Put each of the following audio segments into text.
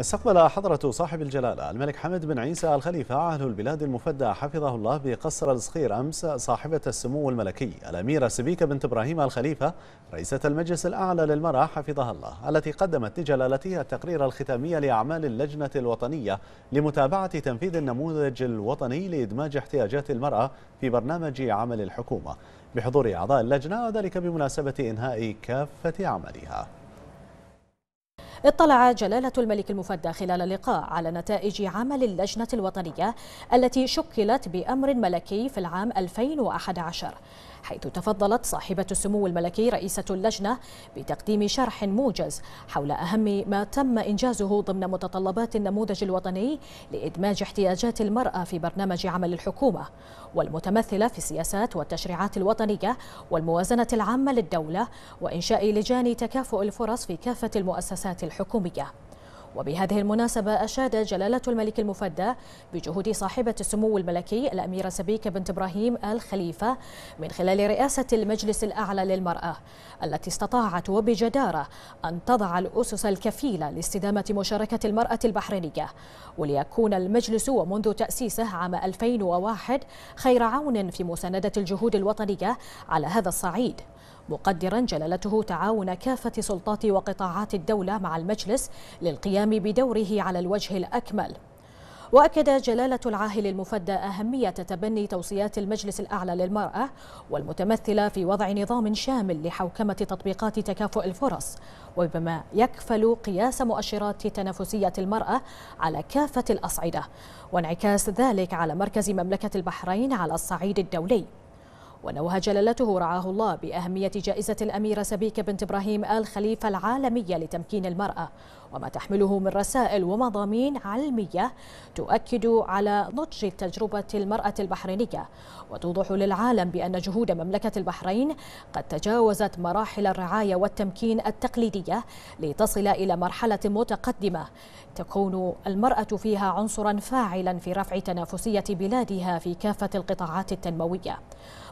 استقبل حضرة صاحب الجلالة الملك حمد بن عيسى الخليفة أهل البلاد المفدى حفظه الله بقصر الصخير أمس صاحبة السمو الملكي الأميرة سبيكة بنت إبراهيم الخليفة رئيسة المجلس الأعلى للمرأة حفظها الله التي قدمت لجلالتها التقرير الختامي لأعمال اللجنة الوطنية لمتابعة تنفيذ النموذج الوطني لإدماج احتياجات المرأة في برنامج عمل الحكومة بحضور أعضاء اللجنة وذلك بمناسبة إنهاء كافة عملها اطلع جلالة الملك المفدى خلال اللقاء على نتائج عمل اللجنة الوطنية التي شكلت بأمر ملكي في العام 2011 حيث تفضلت صاحبة السمو الملكي رئيسة اللجنة بتقديم شرح موجز حول أهم ما تم إنجازه ضمن متطلبات النموذج الوطني لإدماج احتياجات المرأة في برنامج عمل الحكومة والمتمثلة في السياسات والتشريعات الوطنية والموازنة العامة للدولة وإنشاء لجان تكافؤ الفرص في كافة المؤسسات الحكومية وبهذه المناسبة أشاد جلالة الملك المفدى بجهود صاحبة السمو الملكي الأميرة سبيكة بنت إبراهيم آل خليفة من خلال رئاسة المجلس الأعلى للمرأة التي استطاعت وبجدارة أن تضع الأسس الكفيلة لاستدامة مشاركة المرأة البحرينية وليكون المجلس ومنذ تأسيسه عام 2001 خير عون في مساندة الجهود الوطنية على هذا الصعيد مقدرا جلالته تعاون كافة سلطات وقطاعات الدولة مع المجلس للقيام بدوره على الوجه الأكمل وأكد جلالة العاهل المفدى أهمية تبني توصيات المجلس الأعلى للمرأة والمتمثلة في وضع نظام شامل لحوكمة تطبيقات تكافؤ الفرص وبما يكفل قياس مؤشرات تنافسية المرأة على كافة الأصعدة وانعكاس ذلك على مركز مملكة البحرين على الصعيد الدولي ونوه جلالته رعاه الله بأهمية جائزة الأميرة سبيكة بنت إبراهيم آل خليفة العالمية لتمكين المرأة وما تحمله من رسائل ومضامين علمية تؤكد على نضج تجربة المرأة البحرينية وتوضح للعالم بأن جهود مملكة البحرين قد تجاوزت مراحل الرعاية والتمكين التقليدية لتصل إلى مرحلة متقدمة تكون المرأة فيها عنصرا فاعلا في رفع تنافسية بلادها في كافة القطاعات التنموية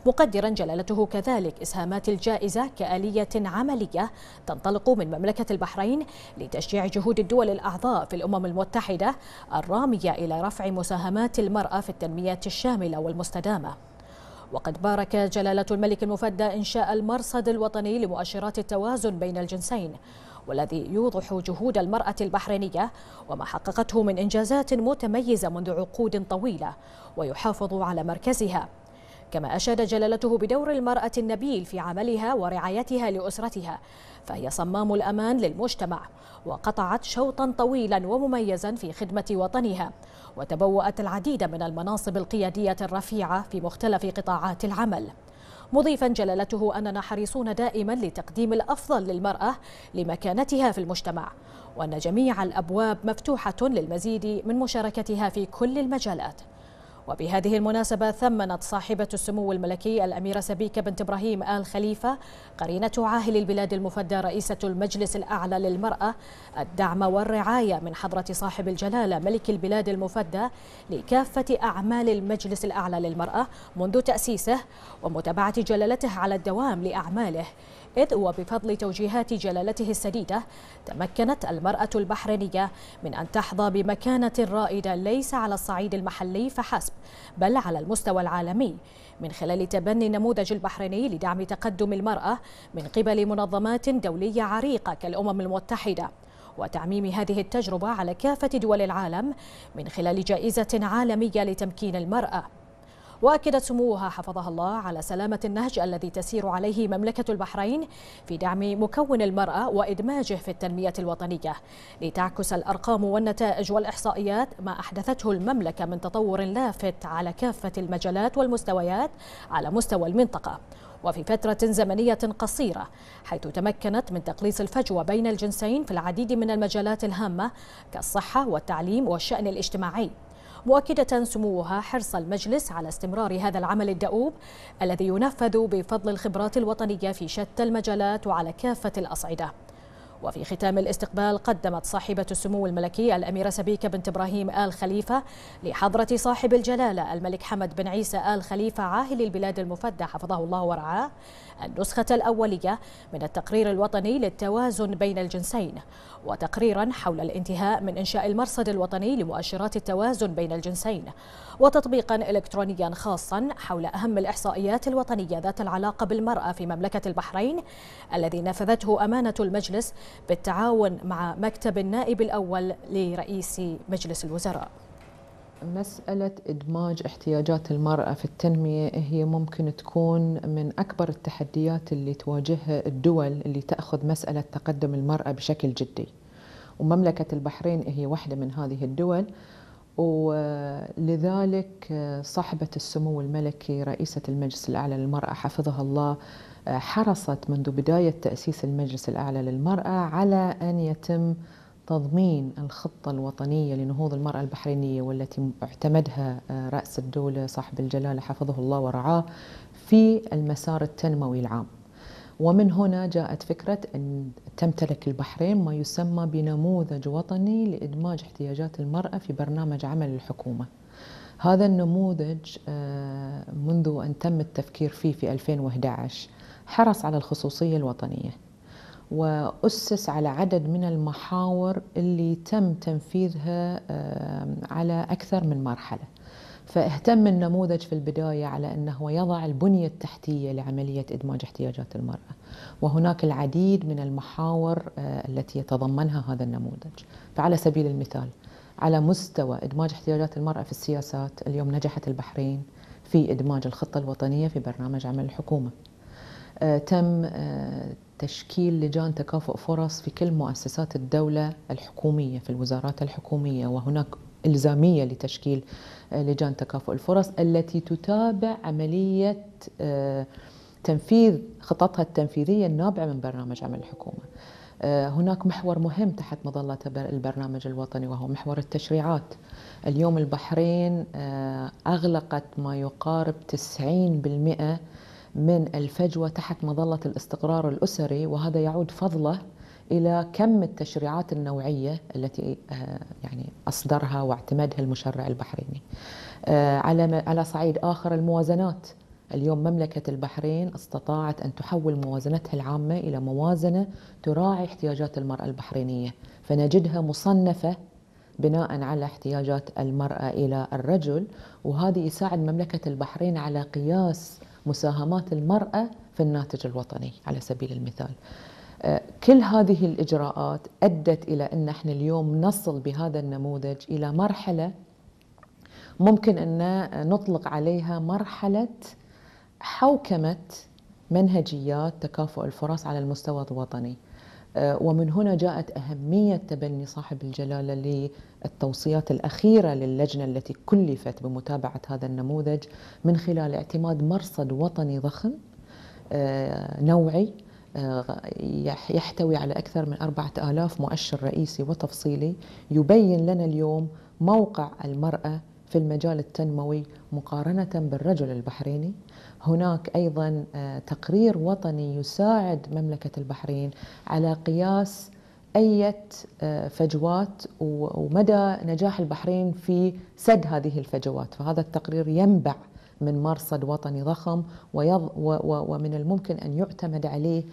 مقدرا جلالته كذلك إسهامات الجائزة كآلية عملية تنطلق من مملكة البحرين لتشجيع جهود الدول الأعضاء في الأمم المتحدة الرامية إلى رفع مساهمات المرأة في التنمية الشاملة والمستدامة وقد بارك جلالة الملك المفدى إنشاء المرصد الوطني لمؤشرات التوازن بين الجنسين والذي يوضح جهود المرأة البحرينية وما حققته من إنجازات متميزة منذ عقود طويلة ويحافظ على مركزها كما أشاد جلالته بدور المرأة النبيل في عملها ورعايتها لأسرتها فهي صمام الأمان للمجتمع وقطعت شوطا طويلا ومميزا في خدمة وطنها وتبوأت العديد من المناصب القيادية الرفيعة في مختلف قطاعات العمل مضيفا جلالته أننا حريصون دائما لتقديم الأفضل للمرأة لمكانتها في المجتمع وأن جميع الأبواب مفتوحة للمزيد من مشاركتها في كل المجالات وبهذه المناسبة ثمنت صاحبة السمو الملكي الأميرة سبيكة بنت إبراهيم آل خليفة قرينة عاهل البلاد المفدى رئيسة المجلس الأعلى للمرأة الدعم والرعاية من حضرة صاحب الجلالة ملك البلاد المفدى لكافة أعمال المجلس الأعلى للمرأة منذ تأسيسه ومتابعة جلالته على الدوام لأعماله إذ وبفضل توجيهات جلالته السديدة تمكنت المرأة البحرينية من أن تحظى بمكانة رائدة ليس على الصعيد المحلي فحسب بل على المستوى العالمي من خلال تبني النموذج البحريني لدعم تقدم المرأة من قبل منظمات دولية عريقة كالأمم المتحدة وتعميم هذه التجربة على كافة دول العالم من خلال جائزة عالمية لتمكين المرأة واكدت سموها حفظها الله على سلامه النهج الذي تسير عليه مملكه البحرين في دعم مكون المراه وادماجه في التنميه الوطنيه لتعكس الارقام والنتائج والاحصائيات ما احدثته المملكه من تطور لافت على كافه المجالات والمستويات على مستوى المنطقه وفي فترة زمنية قصيرة حيث تمكنت من تقليص الفجوة بين الجنسين في العديد من المجالات الهامة كالصحة والتعليم والشأن الاجتماعي مؤكدة سموها حرص المجلس على استمرار هذا العمل الدؤوب الذي ينفذ بفضل الخبرات الوطنية في شتى المجالات وعلى كافة الأصعدة وفي ختام الاستقبال قدمت صاحبة السمو الملكي الأميرة سبيكة بنت إبراهيم آل خليفة لحضرة صاحب الجلالة الملك حمد بن عيسى آل خليفة عاهل البلاد المفدى حفظه الله ورعاه النسخة الأولية من التقرير الوطني للتوازن بين الجنسين وتقريرا حول الانتهاء من إنشاء المرصد الوطني لمؤشرات التوازن بين الجنسين وتطبيقا إلكترونيا خاصا حول أهم الإحصائيات الوطنية ذات العلاقة بالمرأة في مملكة البحرين الذي نفذته أمانة المجلس بالتعاون مع مكتب النائب الأول لرئيس مجلس الوزراء مسألة إدماج احتياجات المرأة في التنمية هي ممكن تكون من أكبر التحديات اللي تواجهها الدول اللي تأخذ مسألة تقدم المرأة بشكل جدي ومملكة البحرين هي واحدة من هذه الدول ولذلك صاحبة السمو الملكي رئيسة المجلس الأعلى للمرأة حفظها الله حرصت منذ بداية تأسيس المجلس الأعلى للمرأة على أن يتم تضمين الخطة الوطنية لنهوض المرأة البحرينية والتي اعتمدها آه، رأس الدولة صاحب الجلالة حفظه الله ورعاه في المسار التنموي العام ومن هنا جاءت فكرة أن تمتلك البحرين ما يسمى بنموذج وطني لإدماج احتياجات المرأة في برنامج عمل الحكومة هذا النموذج آه، منذ أن تم التفكير فيه في 2011 حرص على الخصوصية الوطنية وأسس على عدد من المحاور اللي تم تنفيذها على أكثر من مرحلة فاهتم النموذج في البداية على أنه يضع البنية التحتية لعملية إدماج احتياجات المرأة وهناك العديد من المحاور آه، التي يتضمنها هذا النموذج فعلى سبيل المثال على مستوى إدماج احتياجات المرأة في السياسات اليوم نجحت البحرين في إدماج الخطة الوطنية في برنامج عمل الحكومة آه، تم آه، تشكيل لجان تكافؤ فرص في كل مؤسسات الدولة الحكومية في الوزارات الحكومية وهناك إلزامية لتشكيل آه، لجان تكافؤ الفرص التي تتابع عملية تنفيذ خططها التنفيذية النابعة من برنامج عمل الحكومة هناك محور مهم تحت مظلة البرنامج الوطني وهو محور التشريعات اليوم البحرين أغلقت ما يقارب 90% من الفجوة تحت مظلة الاستقرار الأسري وهذا يعود فضله إلى كم التشريعات النوعية التي آه، يعني أصدرها واعتمدها المشرع البحريني آه، على على صعيد آخر الموازنات اليوم مملكة البحرين استطاعت أن تحول موازنتها العامة إلى موازنة تراعي احتياجات المرأة البحرينية فنجدها مصنفة بناء على احتياجات المرأة إلى الرجل وهذه يساعد مملكة البحرين على قياس مساهمات المرأة في الناتج الوطني على سبيل المثال آه، كل هذه الإجراءات أدت إلى أن احنا اليوم نصل بهذا النموذج إلى مرحلة ممكن أن نطلق عليها مرحلة حوكمة منهجيات تكافؤ الفرص على المستوى الوطني آه، ومن هنا جاءت أهمية تبني صاحب الجلالة التوصيات الأخيرة للجنة التي كلفت بمتابعة هذا النموذج من خلال اعتماد مرصد وطني ضخم آه، نوعي آه، يحتوي على أكثر من 4000 مؤشر رئيسي وتفصيلي يبين لنا اليوم موقع المرأة في المجال التنموي مقارنة بالرجل البحريني هناك أيضا آه، تقرير وطني يساعد مملكة البحرين على قياس أي آه، فجوات ومدى نجاح البحرين في سد هذه الفجوات فهذا التقرير ينبع من مرصد وطني ضخم ويض ومن الممكن أن يعتمد عليه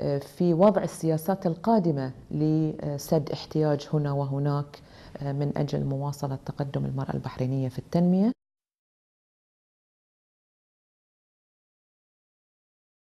آه، في وضع السياسات القادمة لسد احتياج هنا وهناك آه، من أجل مواصلة تقدم المرأة البحرينية في التنمية